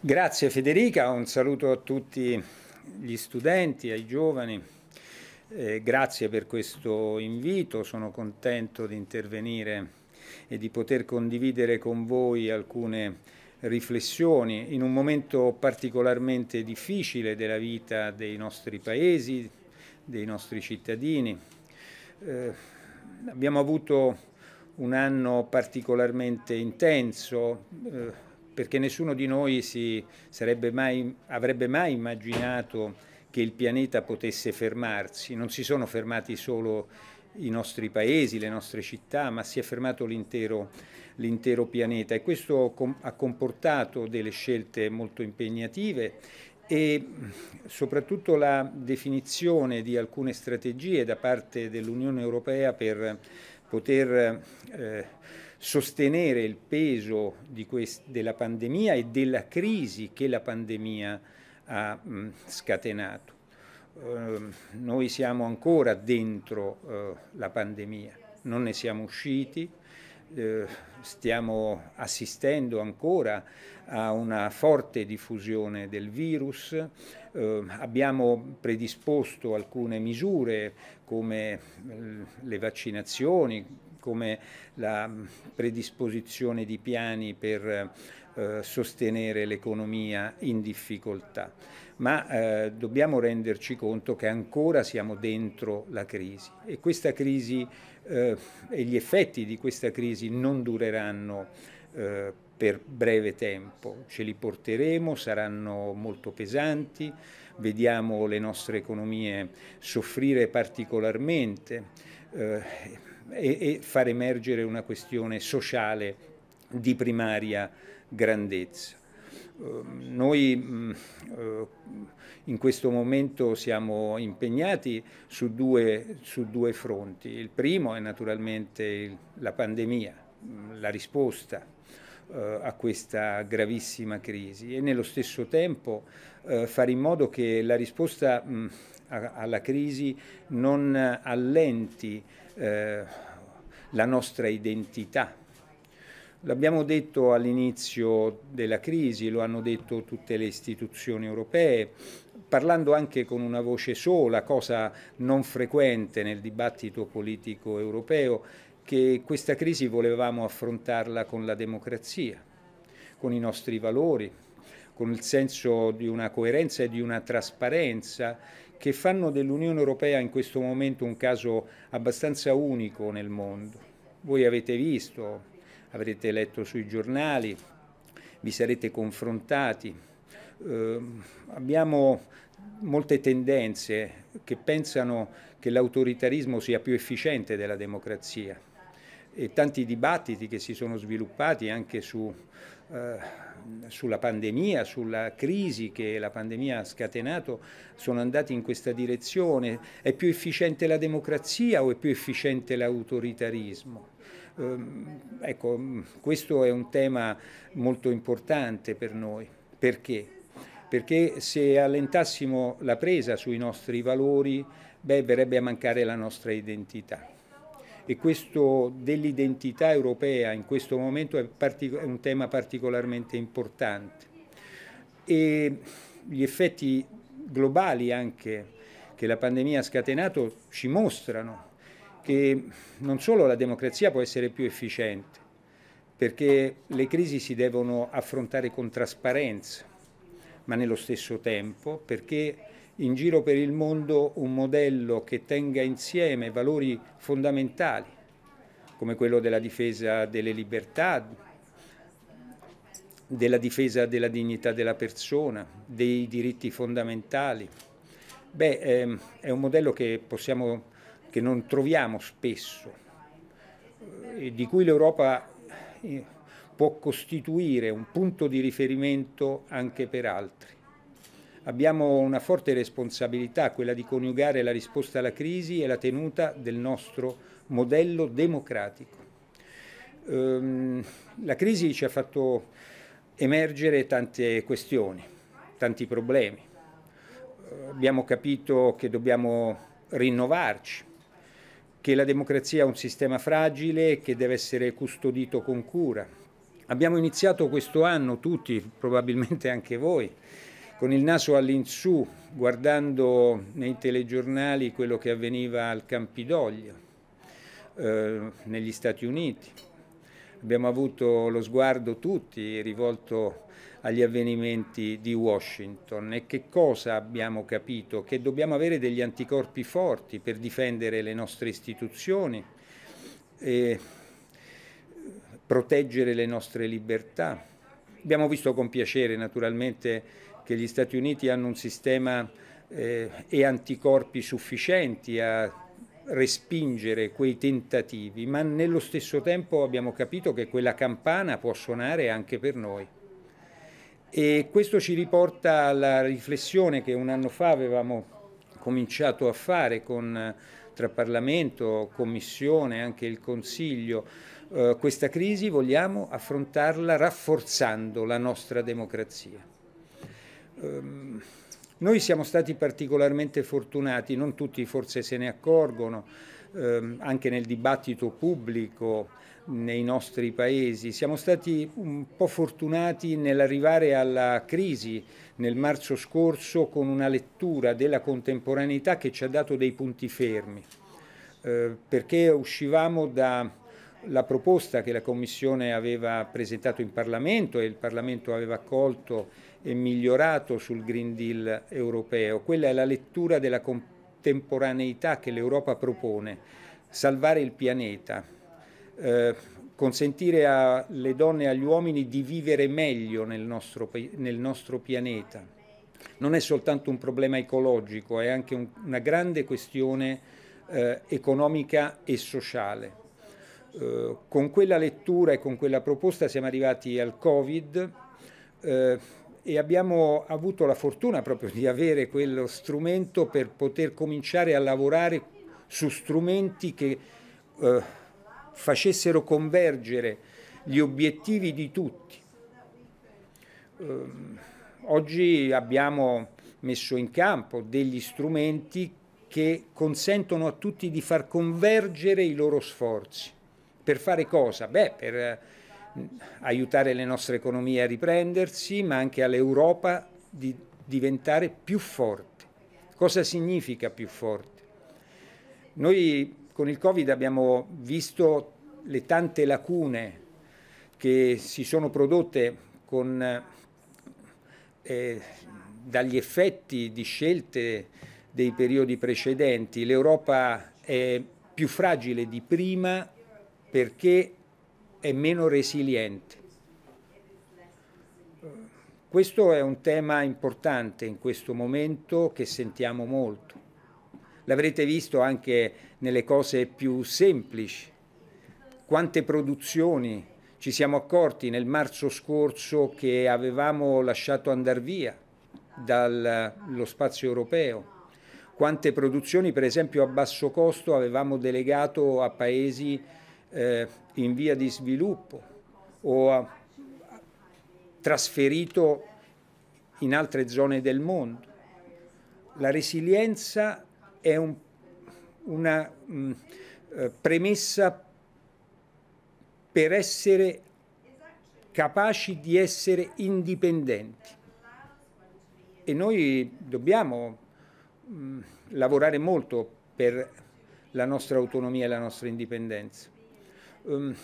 Grazie Federica, un saluto a tutti gli studenti, ai giovani. Eh, grazie per questo invito, sono contento di intervenire e di poter condividere con voi alcune riflessioni in un momento particolarmente difficile della vita dei nostri paesi, dei nostri cittadini. Eh, abbiamo avuto un anno particolarmente intenso, eh, perché nessuno di noi si mai, avrebbe mai immaginato che il pianeta potesse fermarsi. Non si sono fermati solo i nostri paesi, le nostre città, ma si è fermato l'intero, l'intero pianeta e questo com- ha comportato delle scelte molto impegnative e soprattutto la definizione di alcune strategie da parte dell'Unione Europea per poter eh, sostenere il peso quest- della pandemia e della crisi che la pandemia ha mh, scatenato. Uh, noi siamo ancora dentro uh, la pandemia, non ne siamo usciti, uh, stiamo assistendo ancora a una forte diffusione del virus, ehm, abbiamo predisposto alcune misure come le vaccinazioni, come la mm, predisposizione di piani per eh, sostenere l'economia in difficoltà, ma eh, dobbiamo renderci conto che ancora siamo dentro la crisi e questa crisi eh, e gli effetti di questa crisi non dureranno eh, per breve tempo, ce li porteremo, saranno molto pesanti, vediamo le nostre economie soffrire particolarmente. Eh, e, e far emergere una questione sociale di primaria grandezza. Ehm, noi mm, eh, in questo momento siamo impegnati su due, su due fronti. Il primo è naturalmente la pandemia, mm, la risposta eh, a questa gravissima crisi e nello stesso tempo eh, fare in modo che la risposta mm, alla crisi non allenti eh, la nostra identità. L'abbiamo detto all'inizio della crisi, lo hanno detto tutte le istituzioni europee, parlando anche con una voce sola, cosa non frequente nel dibattito politico europeo, che questa crisi volevamo affrontarla con la democrazia, con i nostri valori, con il senso di una coerenza e di una trasparenza che fanno dell'Unione Europea in questo momento un caso abbastanza unico nel mondo. Voi avete visto, avrete letto sui giornali, vi sarete confrontati. Eh, abbiamo molte tendenze che pensano che l'autoritarismo sia più efficiente della democrazia e tanti dibattiti che si sono sviluppati anche su eh, sulla pandemia, sulla crisi che la pandemia ha scatenato, sono andati in questa direzione. È più efficiente la democrazia o è più efficiente l'autoritarismo? Ehm, ecco, questo è un tema molto importante per noi. Perché? Perché se allentassimo la presa sui nostri valori, beh, verrebbe a mancare la nostra identità e questo dell'identità europea in questo momento è, è un tema particolarmente importante. E gli effetti globali anche che la pandemia ha scatenato ci mostrano che non solo la democrazia può essere più efficiente, perché le crisi si devono affrontare con trasparenza, ma nello stesso tempo perché in giro per il mondo un modello che tenga insieme valori fondamentali, come quello della difesa delle libertà, della difesa della dignità della persona, dei diritti fondamentali. Beh, ehm, è un modello che, possiamo, che non troviamo spesso, eh, di cui l'Europa eh, può costituire un punto di riferimento anche per altri. Abbiamo una forte responsabilità, quella di coniugare la risposta alla crisi e la tenuta del nostro modello democratico. Ehm, la crisi ci ha fatto emergere tante questioni, tanti problemi. Ehm, abbiamo capito che dobbiamo rinnovarci, che la democrazia è un sistema fragile che deve essere custodito con cura. Abbiamo iniziato questo anno tutti, probabilmente anche voi, con il naso all'insù, guardando nei telegiornali quello che avveniva al Campidoglio, eh, negli Stati Uniti. Abbiamo avuto lo sguardo tutti rivolto agli avvenimenti di Washington e che cosa abbiamo capito? Che dobbiamo avere degli anticorpi forti per difendere le nostre istituzioni e proteggere le nostre libertà. Abbiamo visto con piacere naturalmente che gli Stati Uniti hanno un sistema eh, e anticorpi sufficienti a respingere quei tentativi, ma nello stesso tempo abbiamo capito che quella campana può suonare anche per noi. E questo ci riporta alla riflessione che un anno fa avevamo cominciato a fare con, tra Parlamento, Commissione, anche il Consiglio. Eh, questa crisi vogliamo affrontarla rafforzando la nostra democrazia ehm, noi siamo stati particolarmente fortunati, non tutti forse se ne accorgono, ehm, anche nel dibattito pubblico nei nostri paesi, siamo stati un po' fortunati nell'arrivare alla crisi nel marzo scorso con una lettura della contemporaneità che ci ha dato dei punti fermi, eh, perché uscivamo dalla proposta che la Commissione aveva presentato in Parlamento e il Parlamento aveva accolto e migliorato sul Green Deal europeo. Quella è la lettura della contemporaneità che l'Europa propone, salvare il pianeta, eh, consentire alle donne e agli uomini di vivere meglio nel nostro, nel nostro pianeta. Non è soltanto un problema ecologico, è anche un, una grande questione eh, economica e sociale. Eh, con quella lettura e con quella proposta siamo arrivati al Covid, eh, e abbiamo avuto la fortuna proprio di avere quello strumento per poter cominciare a lavorare su strumenti che eh, facessero convergere gli obiettivi di tutti. Eh, oggi abbiamo messo in campo degli strumenti che consentono a tutti di far convergere i loro sforzi. Per fare cosa? Beh, per aiutare le nostre economie a riprendersi, ma anche all'Europa di diventare più forte. Cosa significa più forte? Noi con il Covid abbiamo visto le tante lacune che si sono prodotte con, eh, dagli effetti di scelte dei periodi precedenti. L'Europa è più fragile di prima perché è meno resiliente. Questo è un tema importante in questo momento che sentiamo molto. L'avrete visto anche nelle cose più semplici. Quante produzioni ci siamo accorti nel marzo scorso che avevamo lasciato andare via dallo spazio europeo. Quante produzioni, per esempio, a basso costo avevamo delegato a paesi eh, in via di sviluppo o a, trasferito in altre zone del mondo. La resilienza è un, una mh, mm, eh, premessa per essere capaci di essere indipendenti. E noi dobbiamo mh, mm, lavorare molto per la nostra autonomia e la nostra indipendenza. Um,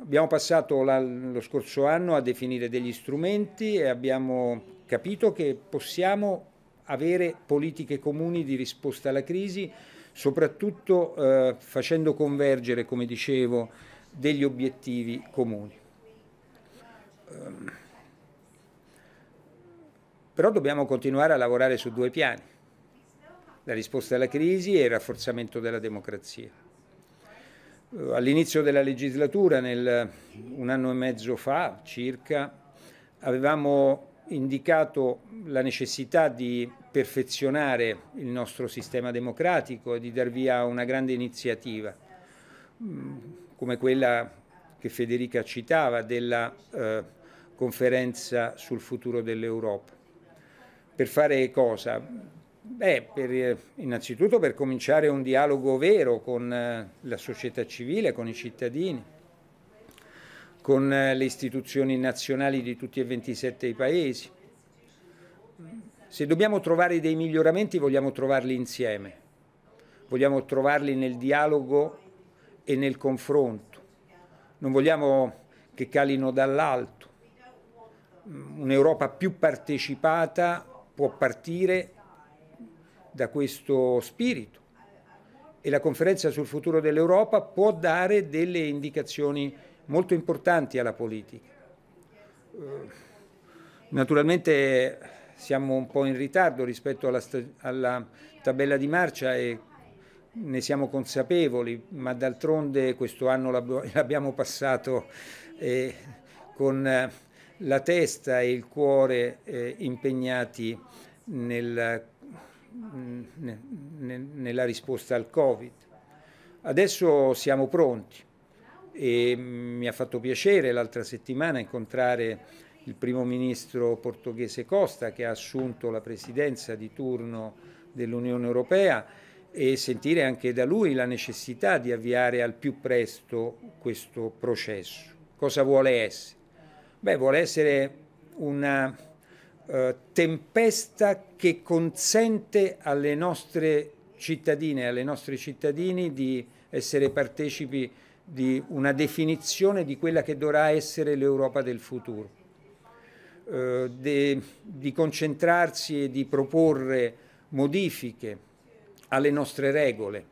abbiamo passato la, lo scorso anno a definire degli strumenti e abbiamo capito che possiamo avere politiche comuni di risposta alla crisi, soprattutto eh, facendo convergere, come dicevo, degli obiettivi comuni. Um, però dobbiamo continuare a lavorare su due piani, la risposta alla crisi e il rafforzamento della democrazia. All'inizio della legislatura, nel, un anno e mezzo fa circa, avevamo indicato la necessità di perfezionare il nostro sistema democratico e di dar via a una grande iniziativa, mm, come quella che Federica citava della eh, conferenza sul futuro dell'Europa. Per fare cosa? Beh, per, eh, innanzitutto per cominciare un dialogo vero con eh, la società civile, con i cittadini, con eh, le istituzioni nazionali di tutti e 27 i paesi. Se dobbiamo trovare dei miglioramenti vogliamo trovarli insieme, vogliamo trovarli nel dialogo e nel confronto. Non vogliamo che calino dall'alto. Un'Europa più partecipata può partire da questo spirito e la conferenza sul futuro dell'Europa può dare delle indicazioni molto importanti alla politica. Eh, naturalmente siamo un po' in ritardo rispetto alla, alla tabella di marcia e ne siamo consapevoli, ma d'altronde questo anno l'abbiamo passato eh, con eh, la testa e il cuore eh, impegnati nel Mm, nella risposta al Covid. Adesso siamo pronti e mi ha fatto piacere l'altra settimana incontrare il primo ministro portoghese Costa che ha assunto la presidenza di turno dell'Unione Europea e sentire anche da lui la necessità di avviare al più presto questo processo. Cosa vuole essere? Beh, vuole essere una eh, tempesta che consente alle nostre cittadine e alle nostre cittadini di essere partecipi di una definizione di quella che dovrà essere l'Europa del futuro, eh, de, di concentrarsi e di proporre modifiche alle nostre regole,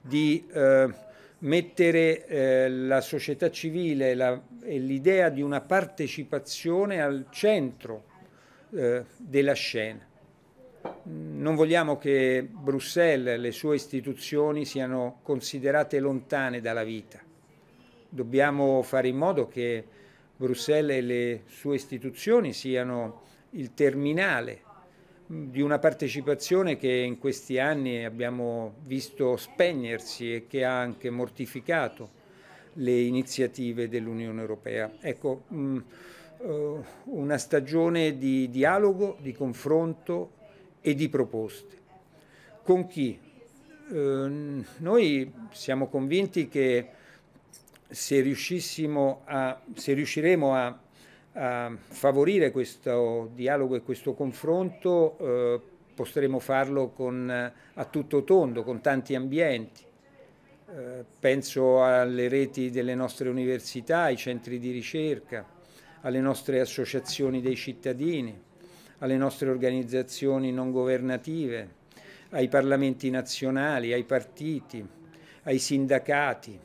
di eh, mettere eh, la società civile la, e l'idea di una partecipazione al centro eh, della scena. Non vogliamo che Bruxelles e le sue istituzioni siano considerate lontane dalla vita. Dobbiamo fare in modo che Bruxelles e le sue istituzioni siano il terminale di una partecipazione che in questi anni abbiamo visto spegnersi e che ha anche mortificato le iniziative dell'Unione Europea. Ecco, mh, mm, eh, una stagione di dialogo, di confronto e di proposte. Con chi? Eh, noi siamo convinti che se, a, se riusciremo a, a, favorire questo dialogo e questo confronto eh, potremo farlo con, a tutto tondo, con tanti ambienti. Eh, penso alle reti delle nostre università, ai centri di ricerca, alle nostre associazioni dei cittadini, alle nostre organizzazioni non governative, ai parlamenti nazionali, ai partiti, ai sindacati.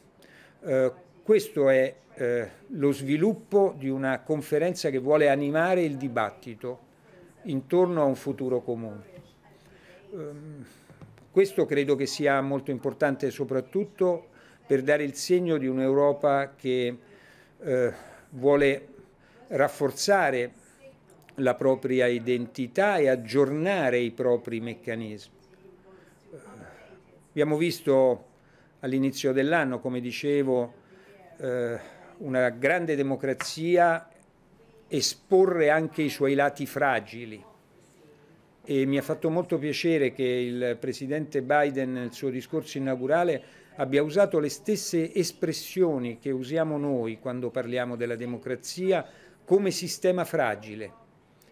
Eh, questo è eh, lo sviluppo di una conferenza che vuole animare il dibattito intorno a un futuro comune. Ehm, questo credo che sia molto importante soprattutto per dare il segno di un'Europa che eh, vuole rafforzare la propria identità e aggiornare i propri meccanismi. Abbiamo visto all'inizio dell'anno, come dicevo, eh, una grande democrazia esporre anche i suoi lati fragili e mi ha fatto molto piacere che il presidente Biden nel suo discorso inaugurale abbia usato le stesse espressioni che usiamo noi quando parliamo della democrazia come sistema fragile,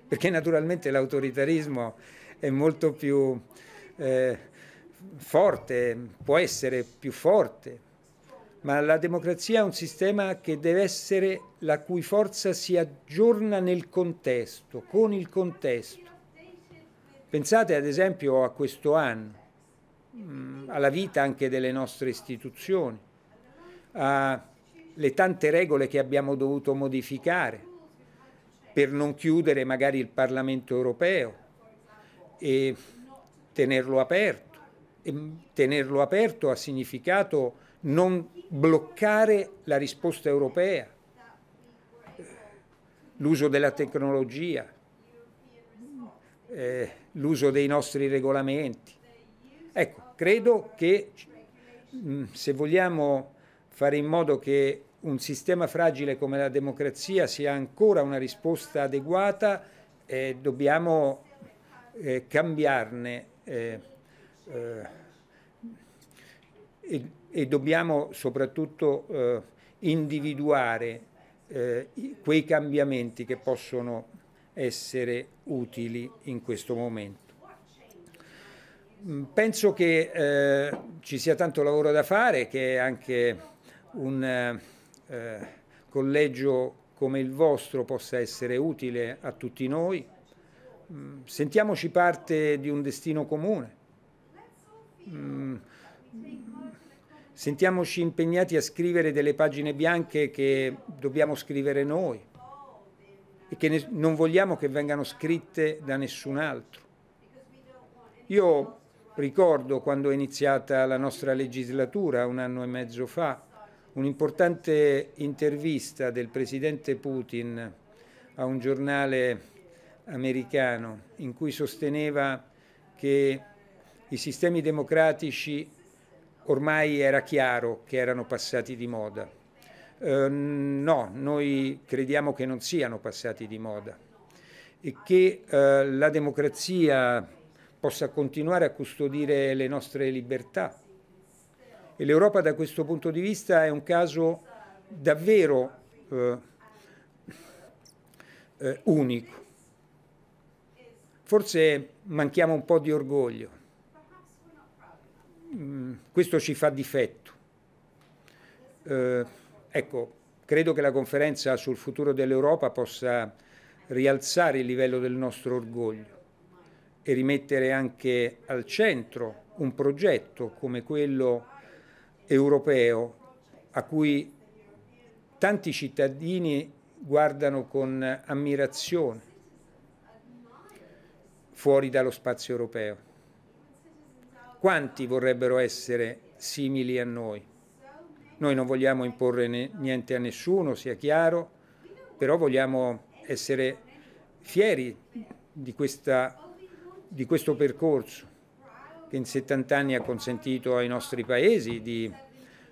perché naturalmente l'autoritarismo è molto più eh, forte, può essere più forte, ma la democrazia è un sistema che deve essere la cui forza si aggiorna nel contesto, con il contesto. Pensate ad esempio a questo anno, mm, alla vita anche delle nostre istituzioni, alle tante regole che abbiamo dovuto modificare, per non chiudere magari il Parlamento europeo e tenerlo aperto. E tenerlo aperto ha significato non bloccare la risposta europea, l'uso della tecnologia, eh, l'uso dei nostri regolamenti. Ecco, credo che se vogliamo fare in modo che un sistema fragile come la democrazia sia ancora una risposta adeguata, eh, dobbiamo eh, cambiarne eh, eh e, e, dobbiamo soprattutto eh, individuare eh, quei cambiamenti che possono essere utili in questo momento. Mm, penso che ci sia tanto lavoro da fare, che è anche un eh, collegio come il vostro possa essere utile a tutti noi. Mm, sentiamoci parte di un destino comune. Mm, sentiamoci impegnati a scrivere delle pagine bianche che dobbiamo scrivere noi e che non vogliamo che vengano scritte da nessun altro. Io ricordo quando è iniziata la nostra legislatura un anno e mezzo fa, un'importante intervista del presidente Putin a un giornale americano in cui sosteneva che i sistemi democratici ormai era chiaro che erano passati di moda. Eh, no, noi crediamo che non siano passati di moda e che eh, la democrazia possa continuare a custodire le nostre libertà e l'Europa da questo punto di vista è un caso davvero eh, eh, unico. Forse manchiamo un po' di orgoglio. Mm, questo ci fa difetto. Eh, ecco, credo che la conferenza sul futuro dell'Europa possa rialzare il livello del nostro orgoglio e rimettere anche al centro un progetto come quello europeo a cui tanti cittadini guardano con ammirazione fuori dallo spazio europeo. Quanti vorrebbero essere simili a noi? Noi non vogliamo imporre niente a nessuno, sia chiaro, però vogliamo essere fieri di, questa, di questo percorso che in 70 anni ha consentito ai nostri paesi di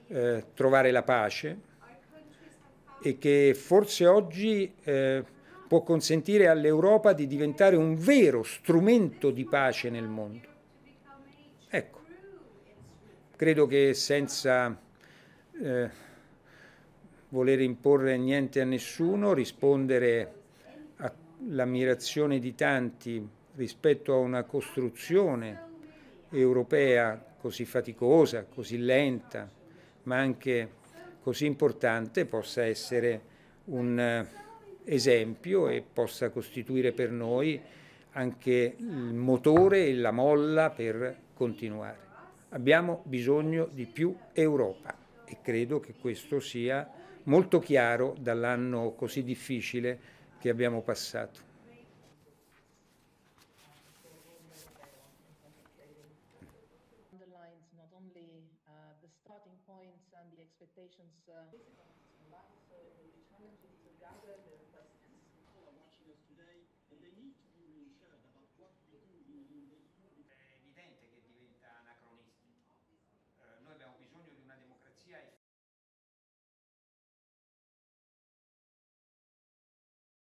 eh, trovare la pace e che forse oggi eh, può consentire all'Europa di diventare un vero strumento di pace nel mondo. Ecco, credo che senza eh, voler imporre niente a nessuno, rispondere all'ammirazione di tanti rispetto a una costruzione europea così faticosa, così lenta, ma anche così importante possa essere un eh, esempio e possa costituire per noi anche il motore e la molla per continuare. Abbiamo bisogno di più Europa e credo che questo sia molto chiaro dall'anno così difficile che abbiamo passato.